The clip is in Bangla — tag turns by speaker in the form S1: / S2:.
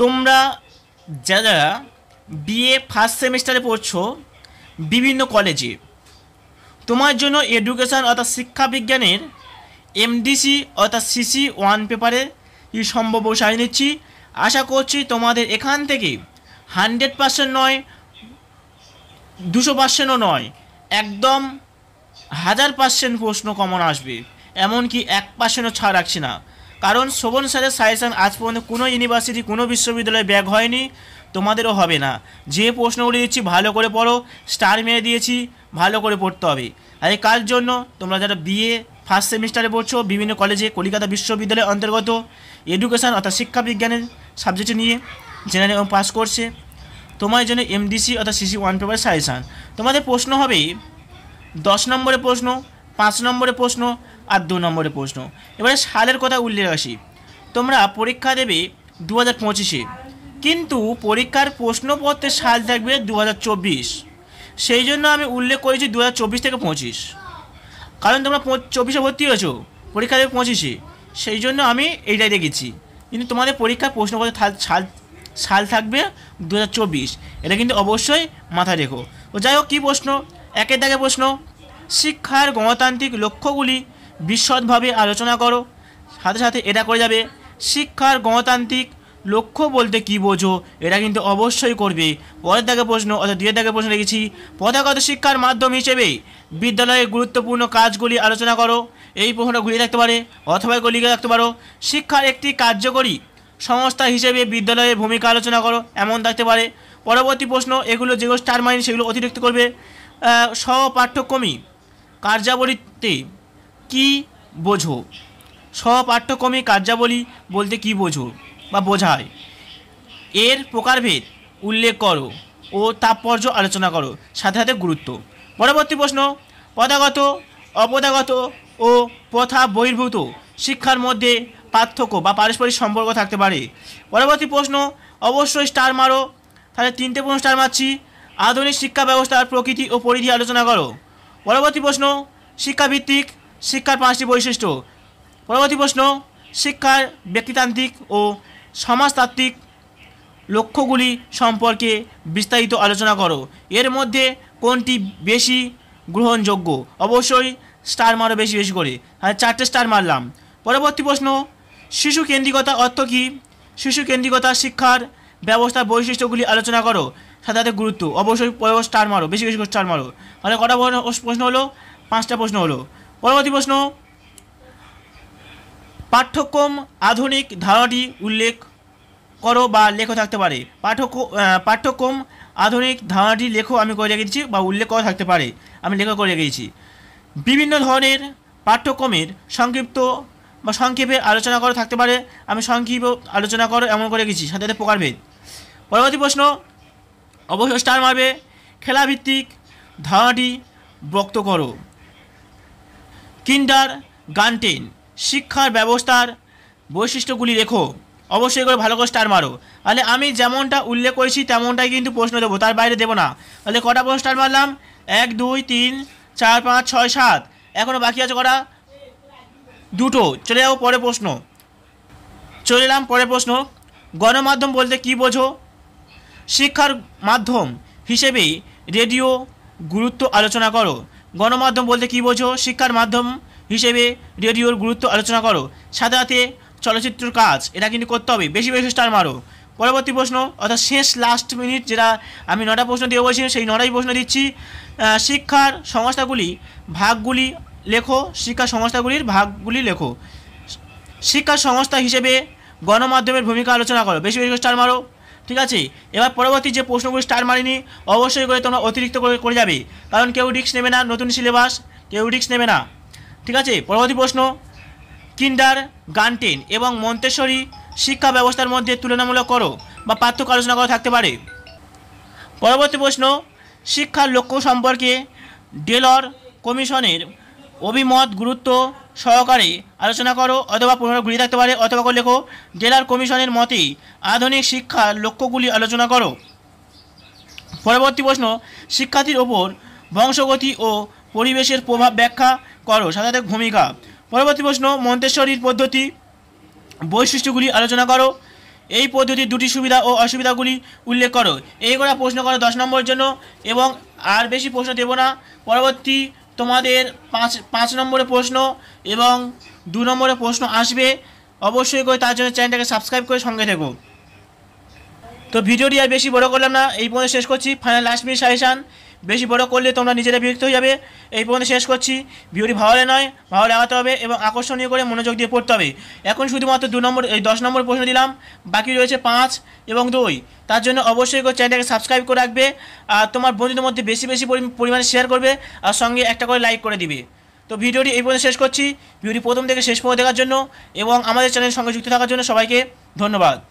S1: তোমরা যারা বিএ ফার্স্ট সেমিস্টারে পড়ছো বিভিন্ন কলেজে তোমার জন্য এডুকেশান অর্থাৎ শিক্ষাবিজ্ঞানের এমডিসি অর্থাৎ সিসি ওয়ান পেপারে সম্ভব সাই নিচ্ছি আশা করছি তোমাদের এখান থেকে হান্ড্রেড পার্সেন্ট নয় দুশো পার্সেন্টও নয় একদম হাজার পার্সেন্ট প্রশ্ন কমন আসবে এমনকি এক পার্সেন্টও ছাড় রাখছি না কারণ শোভন স্যারের সাজেশান আজ পর্যন্ত কোনো ইউনিভার্সিটি কোনো বিশ্ববিদ্যালয়ে ব্যাগ হয়নি তোমাদেরও হবে না যে প্রশ্নগুলি দিচ্ছি ভালো করে পড়ো স্টার মেরে দিয়েছি ভালো করে পড়তে হবে আর এই কাজ জন্য তোমরা যারা বিএ ফার্স্ট সেমিস্টারে পড়ছো বিভিন্ন কলেজে কলিকাতা বিশ্ববিদ্যালয়ের অন্তর্গত এডুকেশান অর্থাৎ শিক্ষা বিজ্ঞানের সাবজেক্ট নিয়ে জেনারেল এবং পাস করছে তোমার জন্য এমডিসি অর্থাৎ সিসি ওয়ান পেপার সাজেশান তোমাদের প্রশ্ন হবে দশ নম্বরের প্রশ্ন পাঁচ নম্বরের প্রশ্ন আর দু নম্বরের প্রশ্ন এবারে সালের কথা উল্লেখ আসি তোমরা পরীক্ষা দেবে দু হাজার পঁচিশে কিন্তু পরীক্ষার প্রশ্নপত্রের সাল থাকবে দু হাজার চব্বিশ সেই জন্য আমি উল্লেখ করেছি দু হাজার চব্বিশ থেকে পঁচিশ কারণ তোমরা চব্বিশে ভর্তি হয়েছো পরীক্ষা দেবে পঁচিশে সেই জন্য আমি এইটাই দেখেছি কিন্তু তোমাদের পরীক্ষার প্রশ্নপত্র সাল সাল থাকবে দু এটা কিন্তু অবশ্যই মাথায় রেখো ও যাই হোক কী প্রশ্ন একের দাগে প্রশ্ন শিক্ষার গণতান্ত্রিক লক্ষ্যগুলি বিশদভাবে আলোচনা করো সাথে সাথে এটা করে যাবে শিক্ষার গণতান্ত্রিক লক্ষ্য বলতে কি বোঝো এটা কিন্তু অবশ্যই করবে পরের দাগে প্রশ্ন অর্থাৎ দুয়ের দাগে প্রশ্ন রেখেছি পথাগত শিক্ষার মাধ্যম হিসেবে বিদ্যালয়ের গুরুত্বপূর্ণ কাজগুলি আলোচনা করো এই প্রশ্নটা ঘুরিয়ে থাকতে পারে অথবা লিখে থাকতে পারো শিক্ষার একটি কার্যকরী সংস্থা হিসেবে বিদ্যালয়ের ভূমিকা আলোচনা করো এমন থাকতে পারে পরবর্তী প্রশ্ন এগুলো যেগুলো স্টার মাইন সেগুলো অতিরিক্ত করবে সহ পাঠ্যক্রমী কার্যাবলীতে কি বোঝো সপাঠ্যক্রমে কার্যাবলী বলতে কি বোঝো বা বোঝায় এর প্রকারভেদ উল্লেখ করো ও তাৎপর্য আলোচনা করো সাথে সাথে গুরুত্ব পরবর্তী প্রশ্ন পদাগত অপদাগত ও প্রথা বহির্ভূত শিক্ষার মধ্যে পার্থক্য বা পারস্পরিক সম্পর্ক থাকতে পারে পরবর্তী প্রশ্ন অবশ্যই স্টার মারো তাহলে তিনটে প্রশ্ন স্টার মারছি আধুনিক শিক্ষা ব্যবস্থার প্রকৃতি ও পরিধি আলোচনা করো পরবর্তী প্রশ্ন শিক্ষাভিত্তিক শিক্ষার পাঁচটি বৈশিষ্ট্য পরবর্তী প্রশ্ন শিক্ষার ব্যক্তিতান্ত্রিক ও সমাজতাত্ত্বিক লক্ষ্যগুলি সম্পর্কে বিস্তারিত আলোচনা করো এর মধ্যে কোনটি বেশি গ্রহণযোগ্য অবশ্যই স্টার মারো বেশি বেশি করে হ্যাঁ চারটে স্টার মারলাম পরবর্তী প্রশ্ন শিশু কেন্দ্রিকতা অর্থ কী শিশু কেন্দ্রিকতা শিক্ষার ব্যবস্থার বৈশিষ্ট্যগুলি আলোচনা করো সাথে গুরুত্ব অবশ্যই স্টার মারো বেশি বেশি করে স্টার মারো তাহলে কটা প্রশ্ন হলো পাঁচটা প্রশ্ন হলো পরবর্তী প্রশ্ন পাঠ্যক্রম আধুনিক ধারণাটি উল্লেখ করো বা লেখো থাকতে পারে পাঠক পাঠ্যক্রম আধুনিক ধারণাটি লেখো আমি করে রেখে দিচ্ছি বা উল্লেখ করা থাকতে পারে আমি লেখা করে রেখে দিচ্ছি বিভিন্ন ধরনের পাঠ্যক্রমের সংক্ষিপ্ত বা সংক্ষেপে আলোচনা করা থাকতে পারে আমি সংক্ষিপ্ত আলোচনা করো এমন করে গেছি সাথে সাথে প্রকারভেদ পরবর্তী প্রশ্ন অবশ্য স্টার মারবে খেলাভিত্তিক ধারণাটি ব্যক্ত করো কিন্ডার গান্টেন শিক্ষার ব্যবস্থার বৈশিষ্ট্যগুলি রেখো অবশ্যই করে ভালো করে স্টার মারো তাহলে আমি যেমনটা উল্লেখ করেছি তেমনটাই কিন্তু প্রশ্ন দেবো তার বাইরে দেবো না তাহলে কটা প্রশ্ন স্টার মারলাম এক দুই তিন চার পাঁচ ছয় সাত এখনও বাকি আছে কটা দুটো চলে যাবো পরে প্রশ্ন চলে এলাম পরে প্রশ্ন গণমাধ্যম বলতে কি বোঝো শিক্ষার মাধ্যম হিসেবেই রেডিও গুরুত্ব আলোচনা করো গণমাধ্যম বলতে কী বোঝো শিক্ষার মাধ্যম হিসেবে রেডিওর গুরুত্ব আলোচনা করো সাথে সাথে চলচ্চিত্রের কাজ এটা কিন্তু করতে হবে বেশি বেশি স্টার মারো পরবর্তী প্রশ্ন অর্থাৎ শেষ লাস্ট মিনিট যেটা আমি নটা প্রশ্ন দিয়ে বলছি সেই নটাই প্রশ্ন দিচ্ছি শিক্ষার সংস্থাগুলি ভাগগুলি লেখো শিক্ষা সংস্থাগুলির ভাগগুলি লেখো শিক্ষা সংস্থা হিসেবে গণমাধ্যমের ভূমিকা আলোচনা করো বেশি বেশি স্টার মারো ঠিক আছে এবার পরবর্তী যে প্রশ্নগুলি স্টার মারিনি অবশ্যই করে তোমরা অতিরিক্ত করে যাবে কারণ কেউ রিক্স নেবে না নতুন সিলেবাস কেউ রিক্স নেবে না ঠিক আছে পরবর্তী প্রশ্ন কিন্ডার গানটেন এবং মন্তেশ্বরী শিক্ষা ব্যবস্থার মধ্যে তুলনামূলক করো বা পার্থক্য আলোচনা করা থাকতে পারে পরবর্তী প্রশ্ন শিক্ষার লক্ষ্য সম্পর্কে ডেলর কমিশনের অভিমত গুরুত্ব সহকারে আলোচনা করো অথবা পুনরাবৃত্তি থাকতে পারে অথবা লেখো জেলার কমিশনের মতে আধুনিক শিক্ষার লক্ষ্যগুলি আলোচনা করো পরবর্তী প্রশ্ন শিক্ষার্থীর ওপর বংশগতি ও পরিবেশের প্রভাব ব্যাখ্যা করো সাধারণত ভূমিকা পরবর্তী প্রশ্ন মন্তেশ্বরীর পদ্ধতি বৈশিষ্ট্যগুলি আলোচনা করো এই পদ্ধতির দুটি সুবিধা ও অসুবিধাগুলি উল্লেখ করো এই করা প্রশ্ন করো দশ নম্বরের জন্য এবং আর বেশি প্রশ্ন দেব না পরবর্তী তোমাদের পাঁচ পাঁচ নম্বরে প্রশ্ন এবং দু নম্বরে প্রশ্ন আসবে অবশ্যই করে তার জন্য চ্যানেলটাকে সাবস্ক্রাইব করে সঙ্গে থেকো তো ভিডিওটি আর বেশি বড় করলাম না এই পর্যন্ত শেষ করছি ফাইনাল লাস্ট মিনিট সাজেশান বেশি বড় করলে তোমরা নিজেরা বিরক্ত হয়ে যাবে এই পর্যন্ত শেষ করছি ভিওটি ভালো নয় ভালো লাগাতে হবে এবং আকর্ষণীয় করে মনোযোগ দিয়ে পড়তে হবে এখন শুধুমাত্র দু নম্বর এই দশ নম্বর প্রশ্ন দিলাম বাকি রয়েছে পাঁচ এবং দুই তার জন্য অবশ্যই চ্যানেলটাকে সাবস্ক্রাইব করে রাখবে আর তোমার বন্ধুদের মধ্যে বেশি বেশি পরিমাণে শেয়ার করবে আর সঙ্গে একটা করে লাইক করে দিবে তো ভিডিওটি এই পর্যন্ত শেষ করছি ভিডিওটি প্রথম থেকে শেষ পর্যন্ত দেখার জন্য এবং আমাদের চ্যানেলের সঙ্গে যুক্ত থাকার জন্য সবাইকে ধন্যবাদ